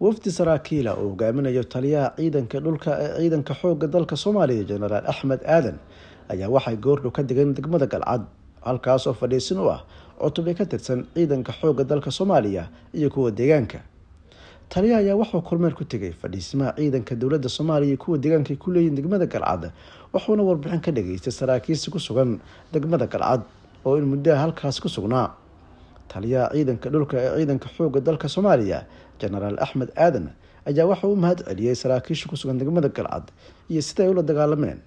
wafdi saraakiila uu hogaaminayo taliyaha ciidanka dhulka ee ciidanka xooga dalka soomaaliya jenaraal axmed aadan ayaa waxay goordhow ka degeen degmada galcad halkaasoo fadhiisin u ah cutubay ka tirsan ciidanka xoogga dalka soomaaliya iyo kuwa deegaanka taliya ayaa wuxuu kulmeen ku tegay fadhiisimaha ciidanka dowladda soomaaliya iyo kuwa deegaanka ay ku leeyihin degmada galcad wuxuuna warbixin ka dhageystay saraakiisi ku sugan degmada galcad oo in muddaha halkaas ku sugnaa taliyaha ciidanka dhulka ee ciidanka xoogga dalka soomaaliya jenaraal axmed aadan ayaa waxauu mahad celiyey saraakiisha ku sugan degmada galcad iyo sida ay ula dagaalameen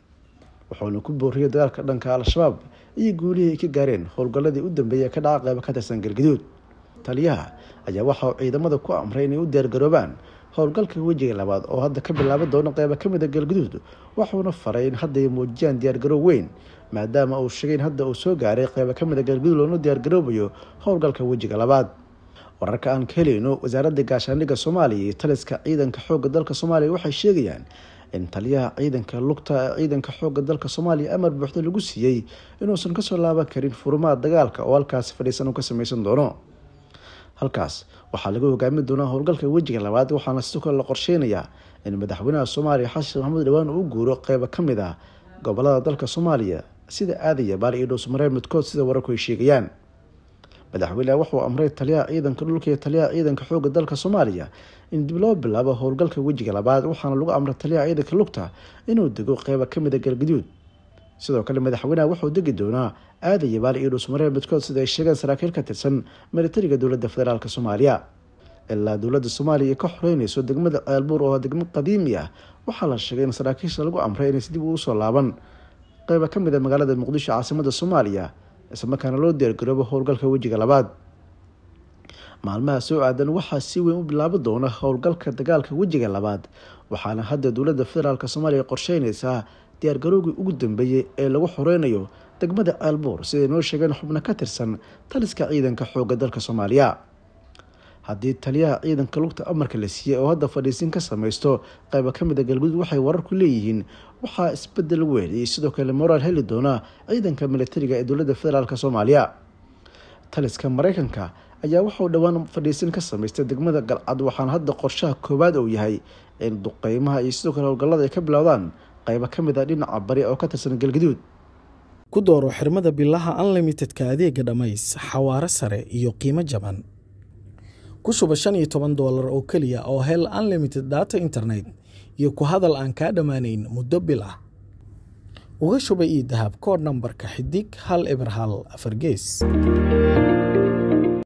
wuxuuna ku booriyey dagaalka dhanka al-shabaab iyo guulihii ay ka gaareen howlgalladii u dambeeyey ka dhaca qeyba ka tirsan galgaduud taliyaha ayaa waxa uu ciidamada ku amray inay u diyaargaroobaan howlgalka wejiga labaad oo hadda ka bilaaban doona qeyba ka mida ah galguduud wuxuuna faray in hadda muujiyaan diyaargarow weyn maadaama uu sheegay in hadda uu soo gaaray qeyba kamida ah galguduud loona diyaargaroobayo howlgalka wejiga labaad wararka aan ka helayno wasaaradda gaashaandhigga soomaaliya iyo taliska ciidanka xoogga dalka soomaaliya waxay sheegayaan in taliyaha ciidanka lugta ee ciidanka xoogga dalka soomaaliya amar buuxda lagu siiyey inuusan kasoo laaban karin furumaha dagaalka oo halkaasi fadhiisan uu ka sameysan doono halkaas waxaa lagu hogaamin doonaa howlgalka wejiga labaad waxaana sidoo kale la qorsheynayaa in madaxweynaha soomaaliya xasan maxamuud dhawaan uu guuro qeybo ka mid ah gobolada dalka soomaaliya sida aadaya baal iyo dhowsmareyn midkood sida wararku ay sheegayaan madaxweyneha wuxuu amray taliyaha ciidanka dhulka iyo taliyaha ciidanka xoogga dalka soomaaliya in dib loo bilaabo howlgalka wejiga labaad waxaana lagu amray taliyaha ciidanka lugta inuu dego qeyba kamida ah galgaduud sidoo kale madaxweyneha wuxuu degi doonaa aada yabaal iyo dhuusmareen midkood sida ay sheegeen saraakiil ka tirsan militariga dowladda federaalk soomaaliya ilaa dowladda soomaaliya ka xoreyneyso degmada ceelbuur oo degmo qadiimi ah waxaa la sheegay in saraakiisha lagu amray inays dib ugu soo laaban qeyba ka mid a ah magaalada muqdisho caasimada soomaaliya islamarkaana loo diyaargaroobo howlgalka wejiga labaad maalmaha soo aadan waxaa si weyn u bilaabi doona howlgalka dagaalka wejiga labaad waxaana hadda dowladda federaalk soomaaliya qorsheyneysaa diyaargaroogii ugu dambeeyey ee lagu xoreynayo degmada aalbuur siday noo sheegeen xubno ka tirsan taliska ciidanka xoogga dalka soomaaliya haddii taliyaha ciidanka lugta amarka la siiyey oo hadda fadhiisin ka samaysto qayba ka mid a ah galguduud waxay wararku leeyihiin waxaa isbeddel weyn iyo sidoo kale moraal heli doona ciidanka milatariga ee dowladda federaalk soomaaliya taliska maraykanka ayaa waxau dhowaan fadhiisin ka samaystay degmada galcad waxaana hadda qorshaha koowaad uu yahay in duqeymaha iyo sidoo kale howlgallada ay ka bilowdaan qaybo ka mid a ah dhinaca bari oo ka tirsan galgaduud ku dooro xirmada bilaha unlimitedka adeega dhammays xawaare sare iyo qiimo jaban ku shuba shan iyo toban doolar oo keliya oo hel unlimited data internet iyo ku hadal aan kaa dhammaanayn muddo bil ah uga shuba io dahab kood nambarka xidig hal eber hal afar